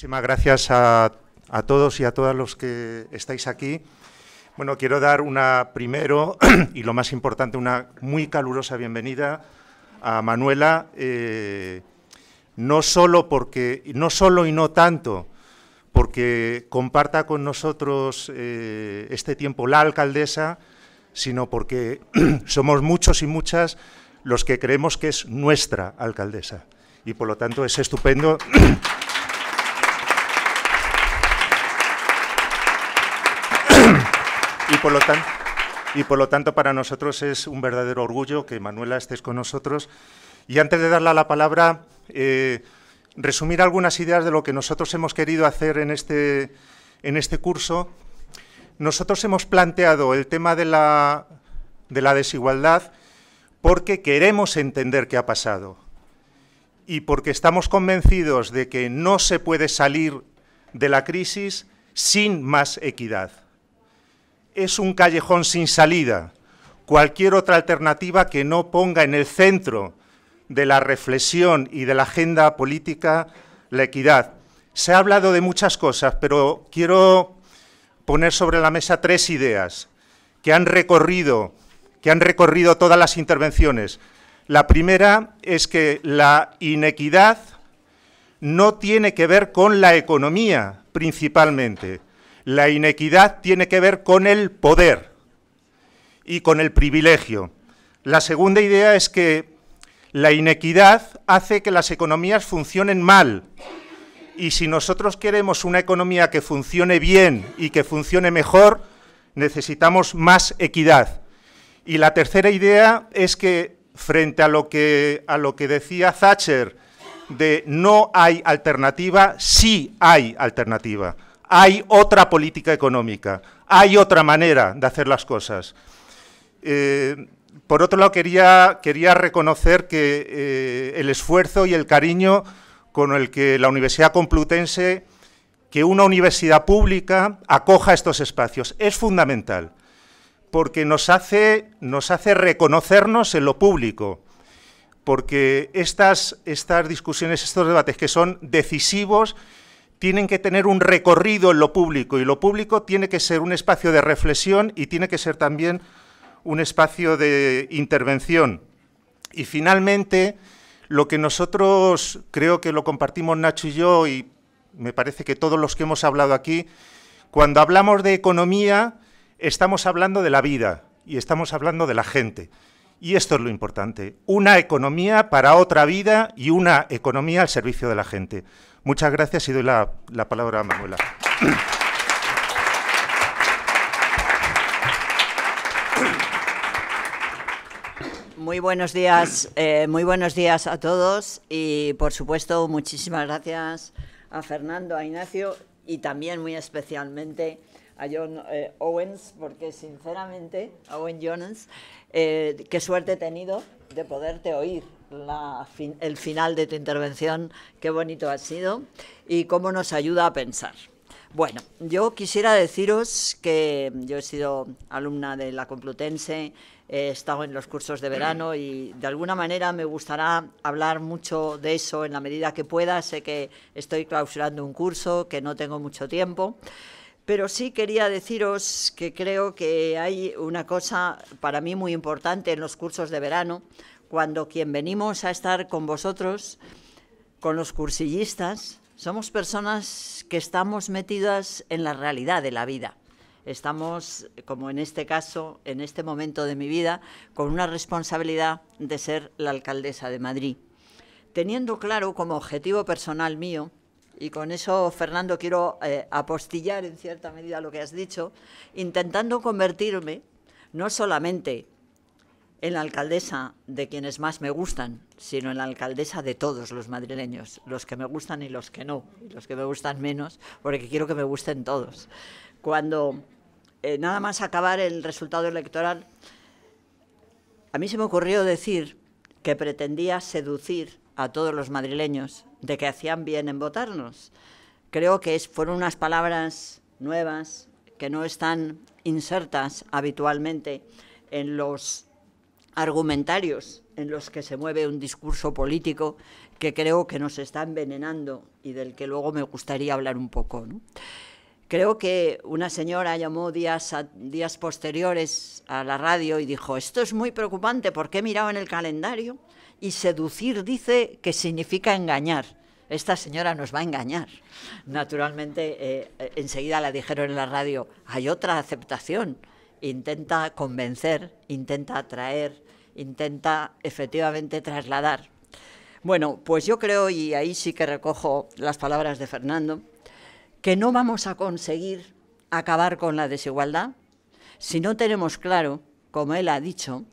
Muchísimas gracias a, todos y a todas los que estáis aquí. Bueno, quiero dar una primero y lo más importante, una muy calurosa bienvenida a Manuela, eh, no solo porque, no solo y no tanto porque comparta con nosotros eh, este tiempo la alcaldesa, sino porque somos muchos y muchas los que creemos que es nuestra alcaldesa. Y por lo tanto es estupendo Y por lo tanto... para nosotros es un verdadero orgullo que Manuela estés con nosotros. Y antes de darle la palabra, eh, resumir algunas ideas de lo que nosotros hemos querido hacer en este, este curso. Nosotros hemos planteado el tema de la desigualdad porque queremos entender qué ha pasado y porque estamos convencidos de que no se puede salir de la crisis sin más equidad es un callejón sin salida. Cualquier otra alternativa que no ponga en el centro de la reflexión y de la agenda política la equidad. Se ha hablado de muchas cosas, pero quiero poner sobre la mesa tres ideas que han recorrido, que han recorrido todas las intervenciones. La primera es que la inequidad no tiene que ver con la economía principalmente. La inequidad tiene que ver con el poder y con el privilegio. La segunda idea es que la inequidad hace que las economías funcionen mal. Y si nosotros queremos una economía que funcione bien y que funcione mejor, necesitamos más equidad. Y la tercera idea es que frente a lo que, decía Thatcher de no hay alternativa, sí hay alternativa hay otra política económica, hay otra manera de hacer las cosas. Eh, por otro lado, quería, quería reconocer que eh, el esfuerzo y el cariño con el que la Universidad Complutense, que una universidad pública acoja estos espacios, es fundamental, porque nos hace, nos hace reconocernos en lo público, porque estas, estas discusiones, estos debates que son decisivos, tienen que tener un recorrido en lo público y lo público tiene que ser un espacio de reflexión y tiene que ser también un espacio de intervención. Y finalmente, lo que nosotros creo que lo compartimos Nacho y yo y me parece que todos los que hemos hablado aquí, cuando hablamos de economía estamos hablando de la vida y estamos hablando de la gente. Y esto es lo importante, una economía para otra vida y una economía al servicio de la gente. Muchas gracias y doy la, palabra a Manuela. Muy buenos días, eh, muy buenos días a todos y por supuesto muchísimas gracias a Fernando, a Ignacio y también muy especialmente a John eh, Owens, porque sinceramente, Owen Jones, eh, qué suerte he tenido de poderte oír el final de tu intervención, qué bonito ha sido y cómo nos ayuda a pensar. Bueno, yo quisiera deciros que yo he sido alumna de la Complutense, he estado en los cursos de verano y de alguna manera me gustará hablar mucho de eso en la medida que pueda. Sé que estoy clausurando un curso, que no tengo mucho tiempo, pero sí quería deciros que creo que hay una cosa para mí muy importante en los cursos de verano, cuando quien venimos a estar con vosotros, con los cursillistas, somos personas que estamos metidas en la realidad de la vida. Estamos, como en este caso, en este momento de mi vida, con una responsabilidad de ser la alcaldesa de Madrid. Teniendo claro como objetivo personal mío, y con eso, Fernando, quiero eh, apostillar en cierta medida lo que has dicho, intentando convertirme no solamente en la alcaldesa de quienes más me gustan, sino en la alcaldesa de todos los madrileños, los que me gustan y los que no, los que me gustan menos, porque quiero que me gusten todos. Cuando eh, nada más acabar el resultado electoral, a mí se me ocurrió decir que pretendía seducir a todos los madrileños de que hacían bien en votarnos. Creo que es, fueron unas palabras nuevas que no están insertas habitualmente en los argumentarios en los que se mueve un discurso político que creo que nos está envenenando y del que luego me gustaría hablar un poco. Creo que una señora llamó días, días posteriores a la radio y dijo, esto es muy preocupante porque he mirado en el calendario y seducir dice que significa engañar. Esta señora nos va a engañar. Naturalmente, eh, eh, enseguida la dijeron en la radio, hay otra aceptación intenta convencer, intenta atraer, intenta efectivamente trasladar. Bueno, pues yo creo, y ahí sí que recojo las palabras de Fernando, que no vamos a conseguir acabar con la desigualdad si no tenemos claro, como él ha dicho,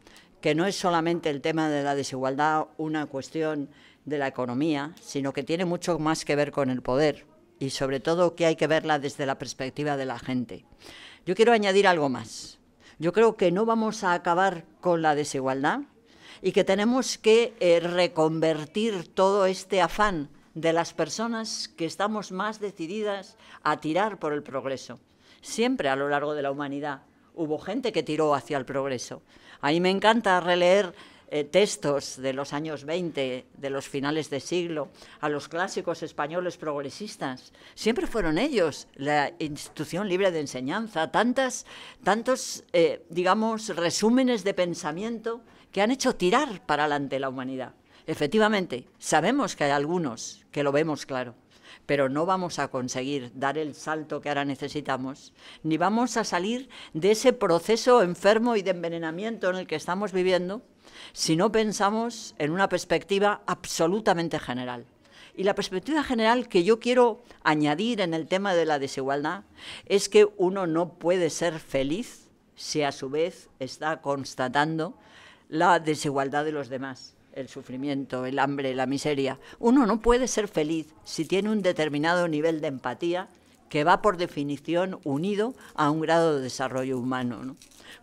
que no es solamente el tema de la desigualdad una cuestión de la economía, sino que tiene mucho más que ver con el poder y sobre todo que hay que verla desde la perspectiva de la gente. Yo quiero añadir algo más. Yo creo que no vamos a acabar con la desigualdad y que tenemos que eh, reconvertir todo este afán de las personas que estamos más decididas a tirar por el progreso. Siempre a lo largo de la humanidad hubo gente que tiró hacia el progreso. A mí me encanta releer eh, textos de los años 20, de los finales de siglo, a los clásicos españoles progresistas. Siempre fueron ellos la institución libre de enseñanza, tantas, tantos, eh, digamos, resúmenes de pensamiento que han hecho tirar para adelante la humanidad. Efectivamente, sabemos que hay algunos que lo vemos claro pero no vamos a conseguir dar el salto que ahora necesitamos, ni vamos a salir de ese proceso enfermo y de envenenamiento en el que estamos viviendo, si no pensamos en una perspectiva absolutamente general. Y la perspectiva general que yo quiero añadir en el tema de la desigualdad es que uno no puede ser feliz si a su vez está constatando la desigualdad de los demás, el sufrimiento, el hambre, la miseria. Uno no puede ser feliz si tiene un determinado nivel de empatía que va por definición unido a un grado de desarrollo humano.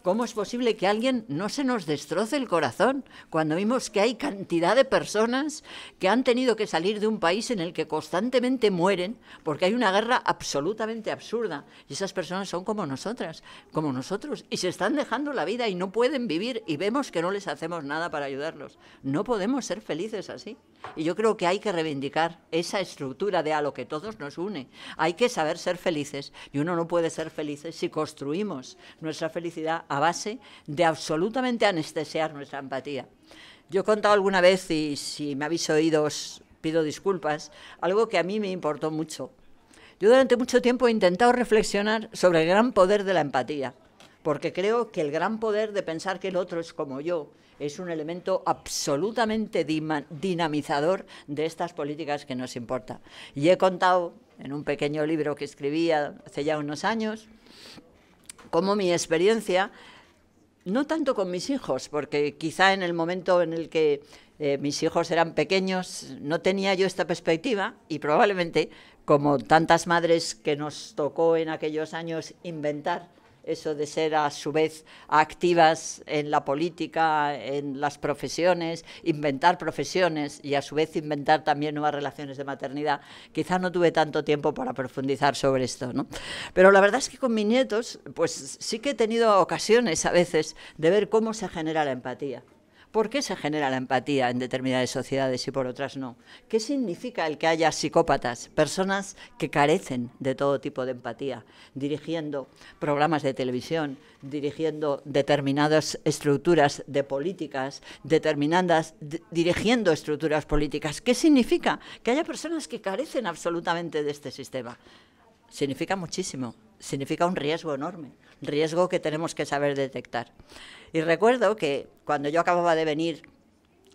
¿Cómo es posible que alguien no se nos destroce el corazón cuando vimos que hay cantidad de personas que han tenido que salir de un país en el que constantemente mueren porque hay una guerra absolutamente absurda? Y esas personas son como nosotras, como nosotros, y se están dejando la vida y no pueden vivir y vemos que no les hacemos nada para ayudarlos. No podemos ser felices así. Y yo creo que hay que reivindicar esa estructura de a lo que todos nos une. Hay que saber ser felices y uno no puede ser feliz si construimos nuestra felicidad a base de absolutamente anestesiar nuestra empatía. Yo he contado alguna vez, y si me habéis oído os pido disculpas, algo que a mí me importó mucho. Yo durante mucho tiempo he intentado reflexionar sobre el gran poder de la empatía porque creo que el gran poder de pensar que el otro es como yo es un elemento absolutamente dinamizador de estas políticas que nos importa. Y he contado en un pequeño libro que escribía hace ya unos años cómo mi experiencia, no tanto con mis hijos, porque quizá en el momento en el que eh, mis hijos eran pequeños, no tenía yo esta perspectiva y probablemente, como tantas madres que nos tocó en aquellos años inventar eso de ser a su vez activas en la política, en las profesiones, inventar profesiones y a su vez inventar también nuevas relaciones de maternidad. Quizá no tuve tanto tiempo para profundizar sobre esto, ¿no? Pero la verdad es que con mis nietos, pues sí que he tenido ocasiones a veces de ver cómo se genera la empatía. ¿Por qué se genera la empatía en determinadas sociedades y por otras no? ¿Qué significa el que haya psicópatas, personas que carecen de todo tipo de empatía, dirigiendo programas de televisión, dirigiendo determinadas estructuras de políticas, determinadas, dirigiendo estructuras políticas? ¿Qué significa que haya personas que carecen absolutamente de este sistema? Significa muchísimo, significa un riesgo enorme, riesgo que tenemos que saber detectar. Y recuerdo que cuando yo acababa de venir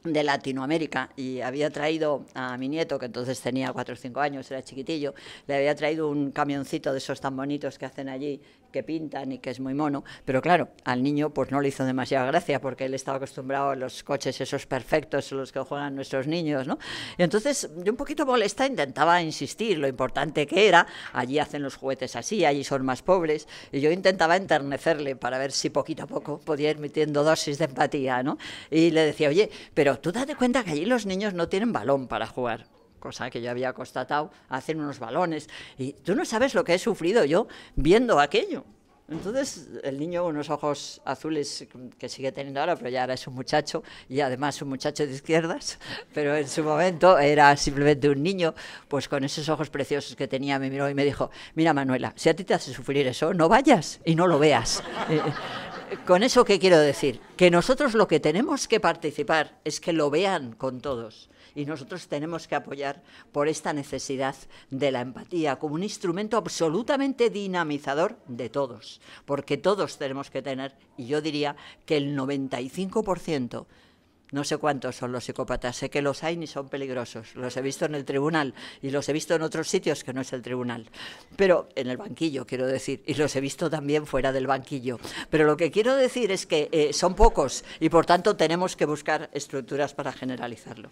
de Latinoamérica y había traído a mi nieto, que entonces tenía 4 o 5 años, era chiquitillo, le había traído un camioncito de esos tan bonitos que hacen allí, que pintan y que es muy mono, pero claro, al niño pues no le hizo demasiada gracia porque él estaba acostumbrado a los coches esos perfectos, los que juegan nuestros niños, ¿no? Y entonces yo un poquito molesta intentaba insistir lo importante que era, allí hacen los juguetes así, allí son más pobres, y yo intentaba enternecerle para ver si poquito a poco podía ir metiendo dosis de empatía, ¿no? Y le decía, oye, pero pero tú date cuenta que allí los niños no tienen balón para jugar cosa que yo había constatado, hacen unos balones. Y tú no sabes lo que he sufrido yo viendo aquello. Entonces el niño, unos ojos azules que sigue teniendo ahora, pero ya ahora es un muchacho y además un muchacho de izquierdas, pero en su momento era simplemente un niño, pues con esos ojos preciosos que tenía me miró y me dijo, mira Manuela, si a ti te hace sufrir eso, no vayas y no lo veas. ¿Con eso qué quiero decir? Que nosotros lo que tenemos que participar es que lo vean con todos y nosotros tenemos que apoyar por esta necesidad de la empatía como un instrumento absolutamente dinamizador de todos, porque todos tenemos que tener, y yo diría que el 95% no sé cuántos son los psicópatas, sé que los hay y son peligrosos. Los he visto en el tribunal y los he visto en otros sitios que no es el tribunal. Pero en el banquillo, quiero decir, y los he visto también fuera del banquillo. Pero lo que quiero decir es que eh, son pocos y por tanto tenemos que buscar estructuras para generalizarlo.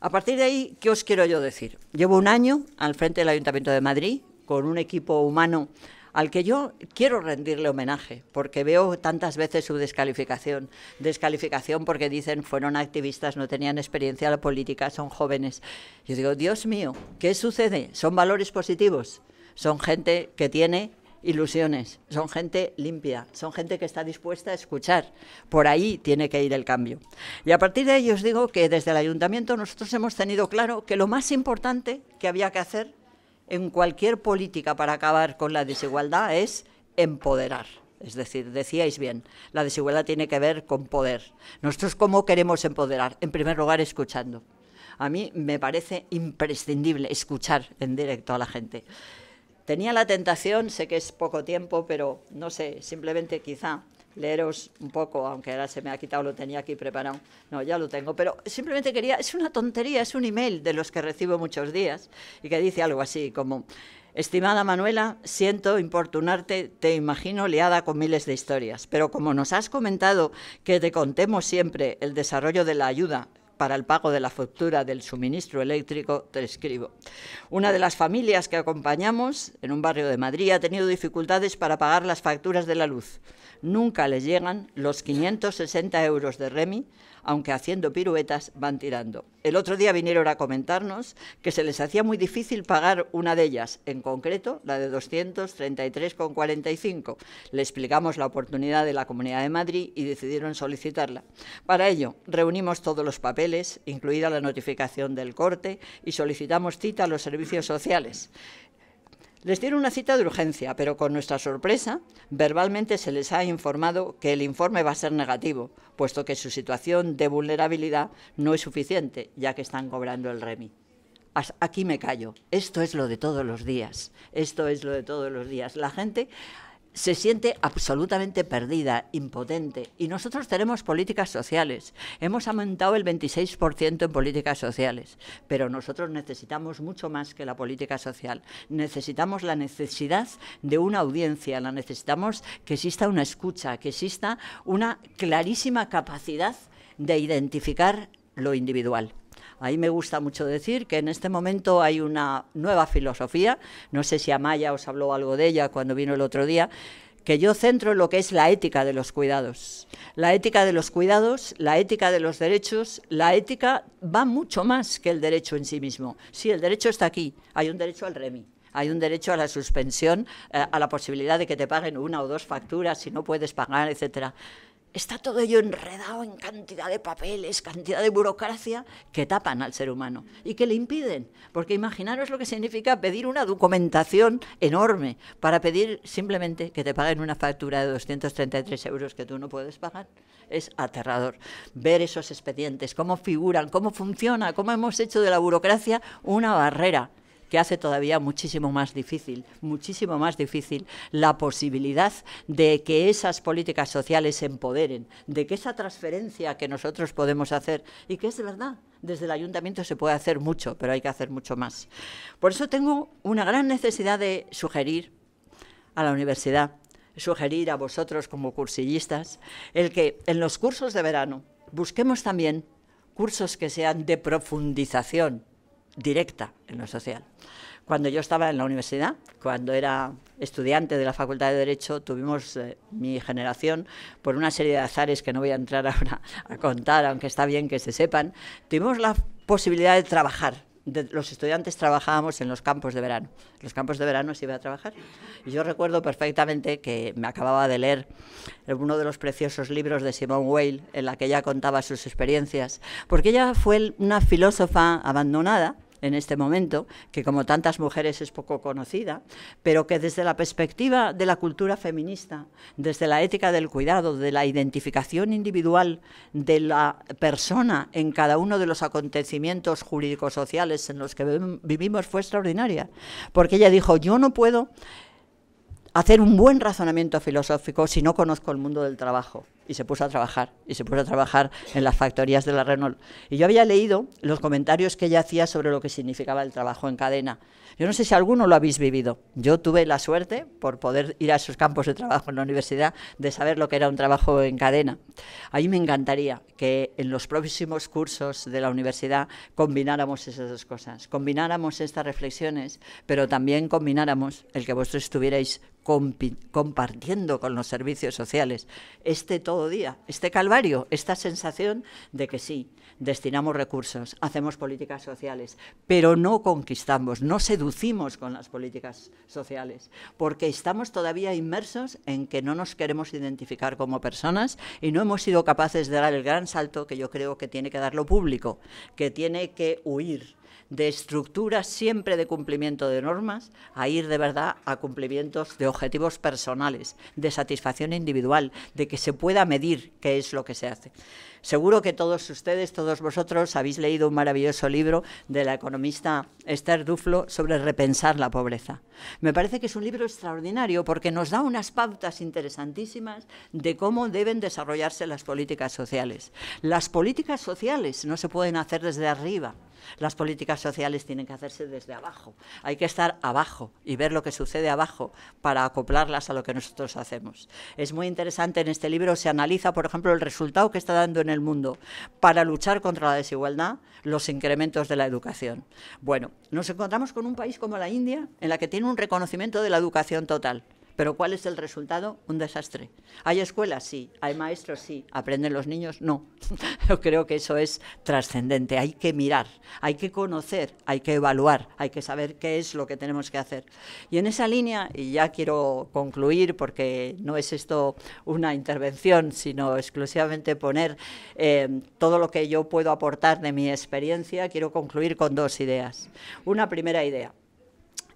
A partir de ahí, ¿qué os quiero yo decir? Llevo un año al frente del Ayuntamiento de Madrid con un equipo humano al que yo quiero rendirle homenaje, porque veo tantas veces su descalificación. Descalificación porque dicen fueron activistas, no tenían experiencia en la política, son jóvenes. Yo digo, Dios mío, ¿qué sucede? Son valores positivos, son gente que tiene ilusiones, son gente limpia, son gente que está dispuesta a escuchar. Por ahí tiene que ir el cambio. Y a partir de ahí os digo que desde el ayuntamiento nosotros hemos tenido claro que lo más importante que había que hacer en cualquier política para acabar con la desigualdad es empoderar. Es decir, decíais bien, la desigualdad tiene que ver con poder. Nosotros cómo queremos empoderar? En primer lugar, escuchando. A mí me parece imprescindible escuchar en directo a la gente. Tenía la tentación, sé que es poco tiempo, pero no sé, simplemente quizá leeros un poco, aunque ahora se me ha quitado, lo tenía aquí preparado. No, ya lo tengo, pero simplemente quería, es una tontería, es un email de los que recibo muchos días y que dice algo así como, estimada Manuela, siento importunarte, te imagino liada con miles de historias, pero como nos has comentado que te contemos siempre el desarrollo de la ayuda para el pago de la factura del suministro eléctrico, te escribo. Una de las familias que acompañamos en un barrio de Madrid ha tenido dificultades para pagar las facturas de la luz. Nunca les llegan los 560 euros de Remi, aunque haciendo piruetas van tirando. El otro día vinieron a comentarnos que se les hacía muy difícil pagar una de ellas, en concreto la de 233,45. Le explicamos la oportunidad de la Comunidad de Madrid y decidieron solicitarla. Para ello, reunimos todos los papeles, incluida la notificación del corte, y solicitamos cita a los servicios sociales. Les dieron una cita de urgencia, pero con nuestra sorpresa, verbalmente se les ha informado que el informe va a ser negativo, puesto que su situación de vulnerabilidad no es suficiente, ya que están cobrando el REMI. Aquí me callo. Esto es lo de todos los días. Esto es lo de todos los días. La gente se siente absolutamente perdida, impotente. Y nosotros tenemos políticas sociales. Hemos aumentado el 26% en políticas sociales, pero nosotros necesitamos mucho más que la política social. Necesitamos la necesidad de una audiencia, la necesitamos que exista una escucha, que exista una clarísima capacidad de identificar lo individual. Ahí me gusta mucho decir que en este momento hay una nueva filosofía, no sé si Amaya os habló algo de ella cuando vino el otro día, que yo centro en lo que es la ética de los cuidados. La ética de los cuidados, la ética de los derechos, la ética va mucho más que el derecho en sí mismo. Sí, el derecho está aquí, hay un derecho al REMI. Hay un derecho a la suspensión, eh, a la posibilidad de que te paguen una o dos facturas si no puedes pagar, etcétera está todo ello enredado en cantidad de papeles, cantidad de burocracia que tapan al ser humano y que le impiden. Porque imaginaros lo que significa pedir una documentación enorme para pedir simplemente que te paguen una factura de 233 euros que tú no puedes pagar. Es aterrador ver esos expedientes, cómo figuran, cómo funciona, cómo hemos hecho de la burocracia una barrera que hace todavía muchísimo más difícil, muchísimo más difícil la posibilidad de que esas políticas sociales se empoderen, de que esa transferencia que nosotros podemos hacer, y que es de verdad, desde el ayuntamiento se puede hacer mucho, pero hay que hacer mucho más. Por eso tengo una gran necesidad de sugerir a la universidad, sugerir a vosotros como cursillistas, el que en los cursos de verano busquemos también cursos que sean de profundización directa en lo social. Cuando yo estaba en la universidad, cuando era estudiante de la Facultad de Derecho, tuvimos eh, mi generación, por una serie de azares que no voy a entrar ahora a contar, aunque está bien que se sepan, tuvimos la posibilidad de trabajar los estudiantes trabajábamos en los campos de verano. los campos de verano se iba a trabajar. Y yo recuerdo perfectamente que me acababa de leer uno de los preciosos libros de Simone Weil, en la que ella contaba sus experiencias, porque ella fue una filósofa abandonada en este momento, que como tantas mujeres es poco conocida, pero que desde la perspectiva de la cultura feminista, desde la ética del cuidado, de la identificación individual de la persona en cada uno de los acontecimientos jurídicos sociales en los que vivimos fue extraordinaria, porque ella dijo, yo no puedo hacer un buen razonamiento filosófico si no conozco el mundo del trabajo y se puso a trabajar, y se puso a trabajar en las factorías de la Renault. Y yo había leído los comentarios que ella hacía sobre lo que significaba el trabajo en cadena. Yo no sé si alguno lo habéis vivido. Yo tuve la suerte, por poder ir a esos campos de trabajo en la universidad, de saber lo que era un trabajo en cadena. Ahí me encantaría que en los próximos cursos de la universidad combináramos esas dos cosas, combináramos estas reflexiones, pero también combináramos el que vosotros estuvierais compartiendo con los servicios sociales este todo día, este calvario, esta sensación de que sí, destinamos recursos, hacemos políticas sociales, pero no conquistamos, no seducimos con las políticas sociales, porque estamos todavía inmersos en que no nos queremos identificar como personas y no hemos sido capaces de dar el gran salto que yo creo que tiene que dar lo público, que tiene que huir de estructuras siempre de cumplimiento de normas a ir de verdad a cumplimientos de objetivos personales, de satisfacción individual, de que se pueda medir qué es lo que se hace. Seguro que todos ustedes, todos vosotros, habéis leído un maravilloso libro de la economista Esther Duflo sobre repensar la pobreza. Me parece que es un libro extraordinario porque nos da unas pautas interesantísimas de cómo deben desarrollarse las políticas sociales. Las políticas sociales no se pueden hacer desde arriba, las políticas sociales tienen que hacerse desde abajo. Hay que estar abajo y ver lo que sucede abajo para acoplarlas a lo que nosotros hacemos. Es muy interesante en este libro, se analiza, por ejemplo, el resultado que está dando en el mundo para luchar contra la desigualdad, los incrementos de la educación. Bueno, nos encontramos con un país como la India, en la que tiene un reconocimiento de la educación total. Pero ¿cuál es el resultado? Un desastre. ¿Hay escuelas? Sí. ¿Hay maestros? Sí. ¿Aprenden los niños? No. Yo creo que eso es trascendente. Hay que mirar, hay que conocer, hay que evaluar, hay que saber qué es lo que tenemos que hacer. Y en esa línea, y ya quiero concluir porque no es esto una intervención, sino exclusivamente poner eh, todo lo que yo puedo aportar de mi experiencia, quiero concluir con dos ideas. Una primera idea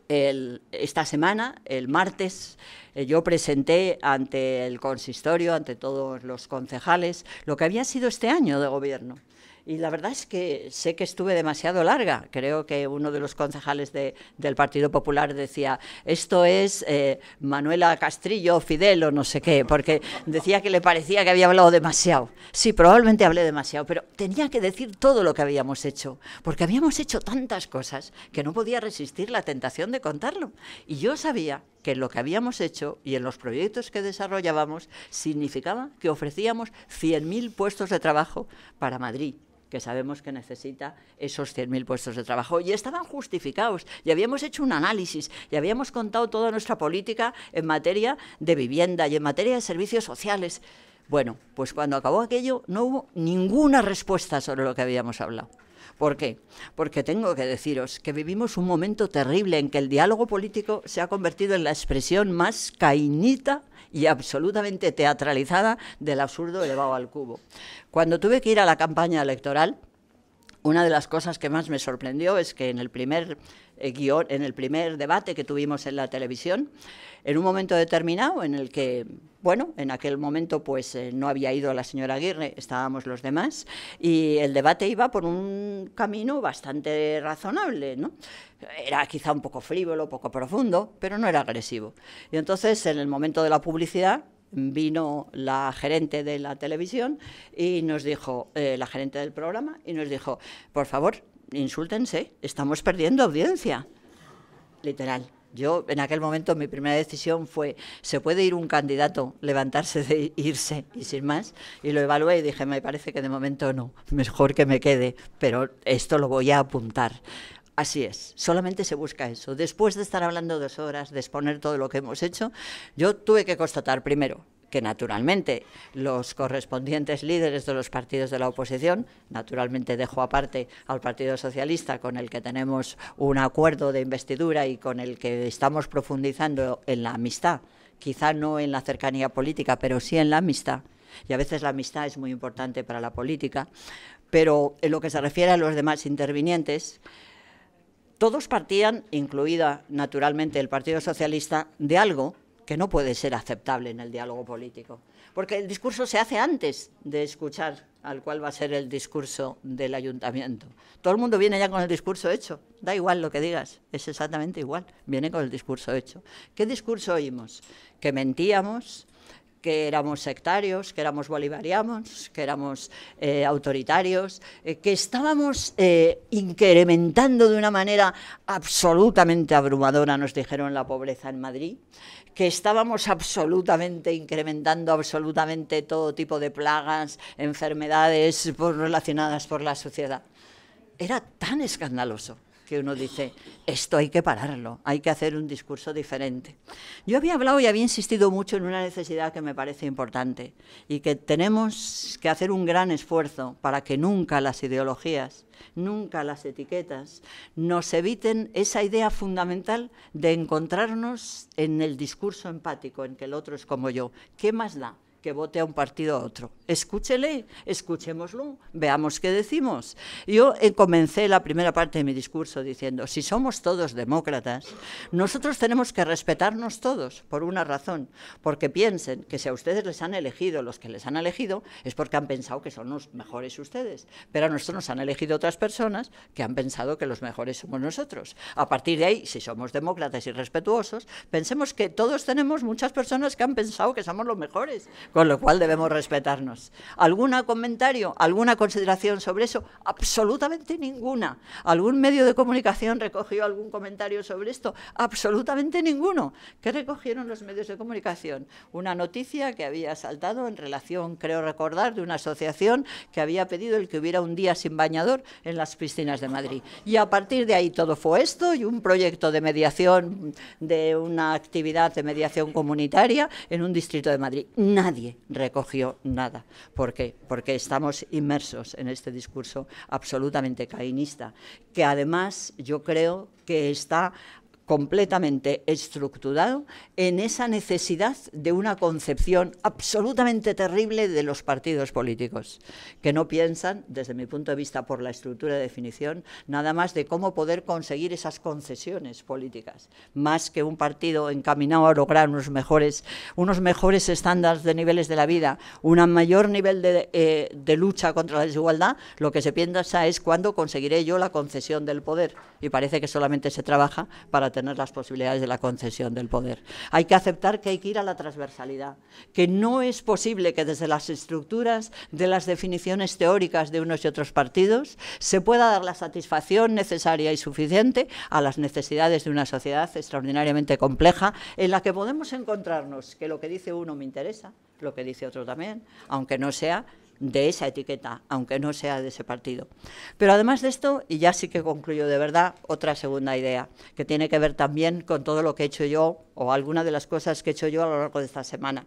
esta semana, el martes, eh, yo presenté ante el consistorio, ante todos los concejales, lo que había sido este año de gobierno y la verdad es que sé que estuve demasiado larga. Creo que uno de los concejales de, del Partido Popular decía, esto es eh, Manuela Castrillo, Fidel o no sé qué, porque decía que le parecía que había hablado demasiado. Sí, probablemente hablé demasiado, pero tenía que decir todo lo que habíamos hecho, porque habíamos hecho tantas cosas que no podía resistir la tentación de contarlo. Y yo sabía que lo que habíamos hecho y en los proyectos que desarrollábamos significaba que ofrecíamos 100.000 puestos de trabajo para Madrid, que sabemos que necesita esos 100.000 puestos de trabajo. Y estaban justificados. Y habíamos hecho un análisis y habíamos contado toda nuestra política en materia de vivienda y en materia de servicios sociales. Bueno, pues cuando acabó aquello no hubo ninguna respuesta sobre lo que habíamos hablado. ¿Por qué? Porque tengo que deciros que vivimos un momento terrible en que el diálogo político se ha convertido en la expresión más cainita y absolutamente teatralizada del absurdo elevado al cubo. Cuando tuve que ir a la campaña electoral, una de las cosas que más me sorprendió es que en el primer eh, en el primer debate que tuvimos en la televisión, en un momento determinado en el que, bueno, en aquel momento pues eh, no había ido la señora Aguirre, estábamos los demás, y el debate iba por un camino bastante razonable, ¿no? Era quizá un poco frívolo, poco profundo, pero no era agresivo. Y entonces, en el momento de la publicidad, vino la gerente de la televisión y nos dijo, eh, la gerente del programa, y nos dijo, por favor, insúltense, estamos perdiendo audiencia. Literal. Yo, en aquel momento, mi primera decisión fue, ¿se puede ir un candidato, levantarse de irse y sin más? Y lo evalué y dije, me parece que de momento no, mejor que me quede, pero esto lo voy a apuntar. Así es, solamente se busca eso. Después de estar hablando dos horas, de exponer todo lo que hemos hecho, yo tuve que constatar primero que naturalmente los correspondientes líderes de los partidos de la oposición, naturalmente dejo aparte al Partido Socialista con el que tenemos un acuerdo de investidura y con el que estamos profundizando en la amistad, quizá no en la cercanía política, pero sí en la amistad. Y a veces la amistad es muy importante para la política, pero en lo que se refiere a los demás intervinientes, todos partían, incluida naturalmente el Partido Socialista, de algo que no puede ser aceptable en el diálogo político, porque el discurso se hace antes de escuchar al cual va a ser el discurso del ayuntamiento. Todo el mundo viene ya con el discurso hecho, da igual lo que digas, es exactamente igual, viene con el discurso hecho. ¿Qué discurso oímos? Que mentíamos, que éramos sectarios, que éramos bolivarianos, que éramos eh, autoritarios, eh, que estábamos eh, incrementando de una manera absolutamente abrumadora, nos dijeron, la pobreza en Madrid, que estábamos absolutamente incrementando absolutamente todo tipo de plagas, enfermedades por, relacionadas por la sociedad. Era tan escandaloso que uno dice, esto hay que pararlo, hay que hacer un discurso diferente. Yo había hablado y había insistido mucho en una necesidad que me parece importante y que tenemos que hacer un gran esfuerzo para que nunca las ideologías, nunca las etiquetas nos eviten esa idea fundamental de encontrarnos en el discurso empático, en que el otro es como yo. ¿Qué más da? que vote a un partido a otro. Escúchele, escuchémoslo, veamos qué decimos. Yo eh, comencé la primera parte de mi discurso diciendo, si somos todos demócratas, nosotros tenemos que respetarnos todos, por una razón, porque piensen que si a ustedes les han elegido los que les han elegido, es porque han pensado que son los mejores ustedes, pero a nosotros nos han elegido otras personas que han pensado que los mejores somos nosotros. A partir de ahí, si somos demócratas y respetuosos, pensemos que todos tenemos muchas personas que han pensado que somos los mejores, con lo cual debemos respetarnos. ¿Algún comentario, alguna consideración sobre eso? Absolutamente ninguna. ¿Algún medio de comunicación recogió algún comentario sobre esto? Absolutamente ninguno. ¿Qué recogieron los medios de comunicación? Una noticia que había saltado en relación, creo recordar, de una asociación que había pedido el que hubiera un día sin bañador en las piscinas de Madrid. Y a partir de ahí todo fue esto y un proyecto de mediación, de una actividad de mediación comunitaria en un distrito de Madrid. Nadie recogió nada. ¿Por qué? Porque estamos inmersos en este discurso absolutamente caínista que además yo creo que está completamente estructurado en esa necesidad de una concepción absolutamente terrible de los partidos políticos, que no piensan, desde mi punto de vista, por la estructura de definición, nada más de cómo poder conseguir esas concesiones políticas, más que un partido encaminado a lograr unos mejores, unos mejores estándares de niveles de la vida, un mayor nivel de, eh, de lucha contra la desigualdad, lo que se piensa es cuándo conseguiré yo la concesión del poder y parece que solamente se trabaja para tener las posibilidades de la concesión del poder. Hay que aceptar que hay que ir a la transversalidad, que no es posible que desde las estructuras de las definiciones teóricas de unos y otros partidos se pueda dar la satisfacción necesaria y suficiente a las necesidades de una sociedad extraordinariamente compleja en la que podemos encontrarnos que lo que dice uno me interesa, lo que dice otro también, aunque no sea de esa etiqueta, aunque no sea de ese partido. Pero además de esto, y ya sí que concluyo de verdad, otra segunda idea, que tiene que ver también con todo lo que he hecho yo o alguna de las cosas que he hecho yo a lo largo de esta semana.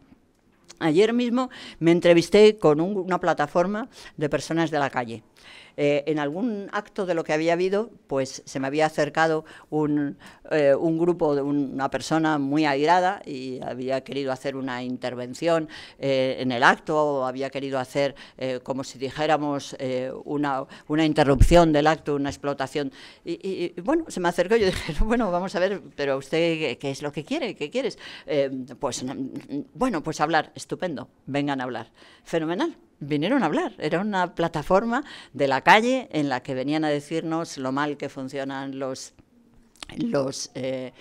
Ayer mismo me entrevisté con una plataforma de personas de la calle. Eh, en algún acto de lo que había habido, pues se me había acercado un, eh, grupo de una persona muy airada y había querido hacer una intervención eh, en el acto, o había querido hacer como si dijéramos una, una, interrupción del acto, una explotación. Y, bueno, se me acercó y yo dije, bueno, vamos a ver, pero usted, ¿qué, qué es lo que quiere? ¿Qué quieres? pues mm, mm, bueno, pues hablar, estupendo, vengan a hablar. Fenomenal vinieron a hablar. Era una plataforma de la calle en la que venían a decirnos lo mal que funcionan los los, eh,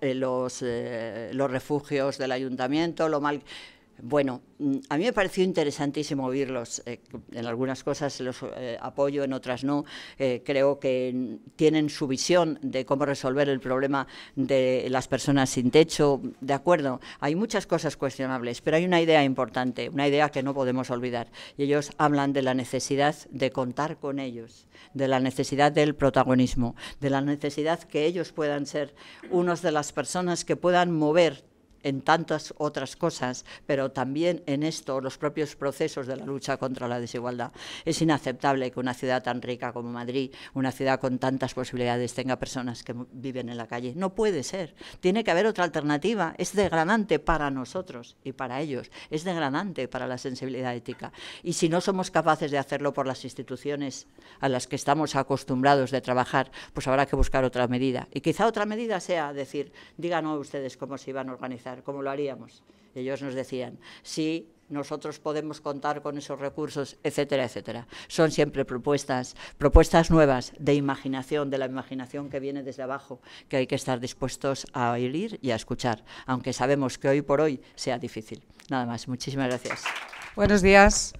eh, los, eh, los refugios del ayuntamiento, lo mal bueno, mm, a mí me pareció interesantísimo oírlos. Eh, en algunas cosas los eh, apoyo, en otras no. Eh, creo que tienen su visión de cómo resolver el problema de las personas sin techo. De acuerdo, hay muchas cosas cuestionables, pero hay una idea importante, una idea que no podemos olvidar. Y ellos hablan de la necesidad de contar con ellos, de la necesidad del protagonismo, de la necesidad que ellos puedan ser unos de las personas que puedan mover en tantas otras cosas, pero también en esto, los propios procesos de la lucha contra la desigualdad. Es inaceptable que una ciudad tan rica como Madrid, una ciudad con tantas posibilidades, tenga personas que viven en la calle. No puede ser. Tiene que haber otra alternativa. Es degradante para nosotros y para ellos. Es degradante para la sensibilidad ética. Y si no somos capaces de hacerlo por las instituciones a las que estamos acostumbrados de trabajar, pues habrá que buscar otra medida. Y quizá otra medida sea decir, díganos ustedes cómo se iban a organizar cómo lo haríamos. Ellos nos decían, sí, nosotros podemos contar con esos recursos, etcétera, etcétera. Son siempre propuestas, propuestas nuevas de imaginación, de la imaginación que viene desde abajo, que hay que estar dispuestos a oír y a escuchar, aunque sabemos que hoy por hoy sea difícil. Nada más, muchísimas gracias. Buenos días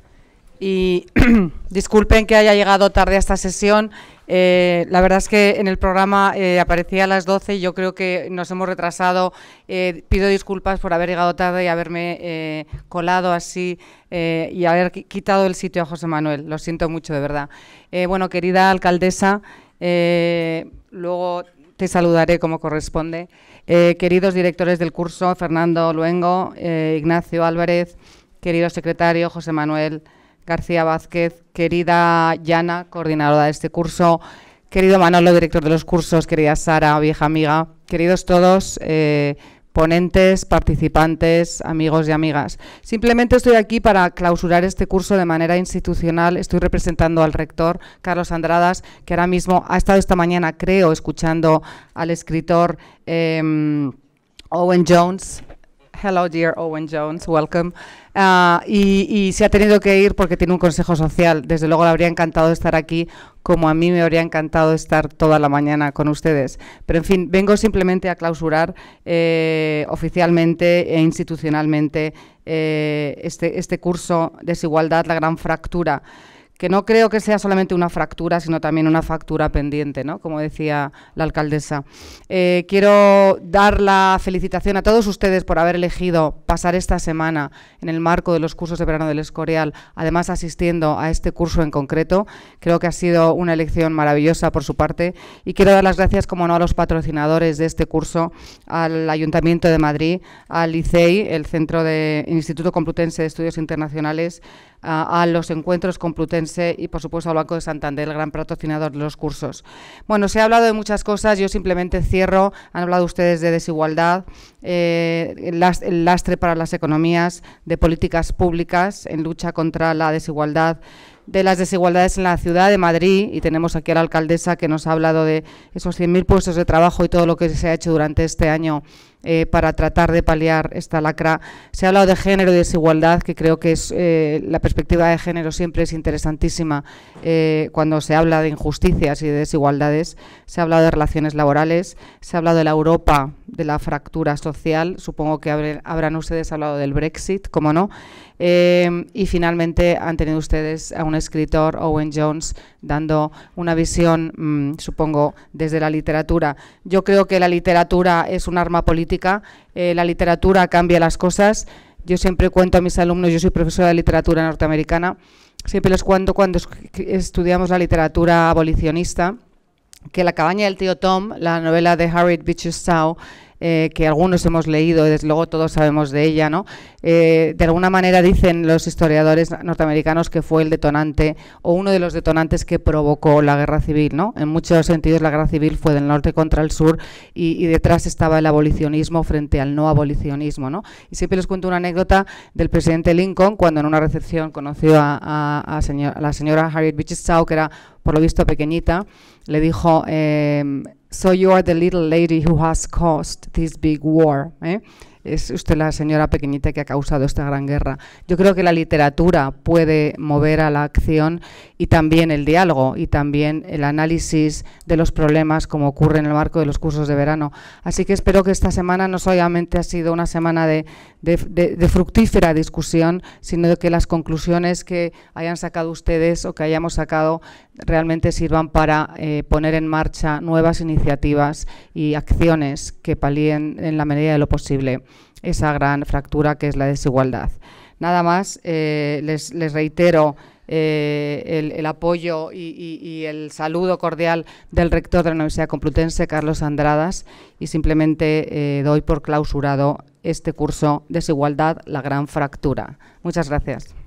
y disculpen que haya llegado tarde a esta sesión. Eh, la verdad es que en el programa eh, aparecía a las 12 y yo creo que nos hemos retrasado. Eh, pido disculpas por haber llegado tarde y haberme colado así y haber quitado el sitio a José Manuel. Lo siento mucho, de verdad. bueno, querida alcaldesa, luego te saludaré como corresponde. queridos directores del curso, Fernando Luengo, Ignacio Álvarez, querido secretario José Manuel. García Vázquez, querida Yana, coordinadora de este curso, querido Manolo, director de los cursos, querida Sara, vieja amiga, queridos todos. Eh, ponentes, participantes, amigos y amigas. Simplemente estoy aquí para clausurar este curso de manera institucional. Estoy representando al rector Carlos Andradas, que ahora mismo ha estado esta mañana, creo, escuchando al escritor em, Owen Jones Hello, dear Owen Jones, welcome. Ah, y, se ha tenido que ir porque tiene un consejo social. Desde luego le habría encantado estar aquí, como a mí me habría encantado estar toda la mañana con ustedes. Pero en fin, vengo simplemente a clausurar eh, oficialmente e institucionalmente eh, este, este curso Desigualdad, la gran fractura que no creo que sea solamente una fractura, sino también una factura pendiente, ¿no? como decía la alcaldesa. Eh, quiero dar la felicitación a todos ustedes por haber elegido pasar esta semana en el marco de los cursos de verano del Escorial, además asistiendo a este curso en concreto. Creo que ha sido una elección maravillosa por su parte y quiero dar las gracias, como no, a los patrocinadores de este curso, al Ayuntamiento de Madrid, al ICEI, e el Centro de Instituto Complutense de Estudios Internacionales, a, los encuentros Complutense y, por supuesto, al Banco de Santander, el gran patrocinador de los cursos. Bueno, se ha hablado de muchas cosas, yo simplemente cierro. Han hablado ustedes de desigualdad, eh, el lastre para las economías, de políticas públicas en lucha contra la desigualdad de las desigualdades en la ciudad de Madrid y tenemos aquí a la alcaldesa que nos ha hablado de esos 100.000 puestos de trabajo y todo lo que se ha hecho durante este año eh, para tratar de paliar esta lacra. Se ha hablado de género y desigualdad, que creo que es eh, la perspectiva de género siempre es interesantísima eh, cuando se habla de injusticias y de desigualdades. Se ha hablado de relaciones laborales, se ha hablado de la Europa, de la fractura social. Supongo que habrán ustedes hablado del Brexit, como no. Em, y finalmente han tenido ustedes a un escritor, Owen Jones, dando una visión, mm, supongo, desde la literatura. Yo creo que la literatura es un arma política, eh, la literatura cambia las cosas. Yo siempre cuento a mis alumnos, yo soy profesora de literatura norteamericana, siempre les cuento cuando estudiamos la literatura abolicionista, que La cabaña del tío Tom, la novela de Harriet Beecher Stowe, eh, que algunos hemos leído y desde luego todos sabemos de ella, ¿no? Eh, de alguna manera dicen los historiadores norteamericanos que fue el detonante o uno de los detonantes que provocó la guerra civil, ¿no? En muchos sentidos la guerra civil fue del norte contra el sur y, detrás estaba el abolicionismo frente al no abolicionismo, ¿no? Y siempre les cuento una anécdota del presidente Lincoln cuando en una recepción conoció a, la señora Harriet Beecher Stowe, que era por lo visto pequeñita, le dijo, eh, So you are the little lady who has caused this big war. Eh? es usted la señora pequeñita que ha causado esta gran guerra. Yo creo que la literatura puede mover a la acción y también el diálogo y también el análisis de los problemas como ocurre en el marco de los cursos de verano. Así que espero que esta semana no solamente ha sido una semana de, fructífera discusión, sino que las conclusiones que hayan sacado ustedes o que hayamos sacado realmente sirvan para eh, poner en marcha nuevas iniciativas y acciones que palíen en la medida de lo posible esa gran fractura que es la desigualdad. Nada más, eh, les, reitero eh, el, apoyo y, el saludo cordial del rector de la Universidad Complutense, Carlos Andradas, y simplemente eh, doy por clausurado este curso Desigualdad, la gran fractura. Muchas gracias.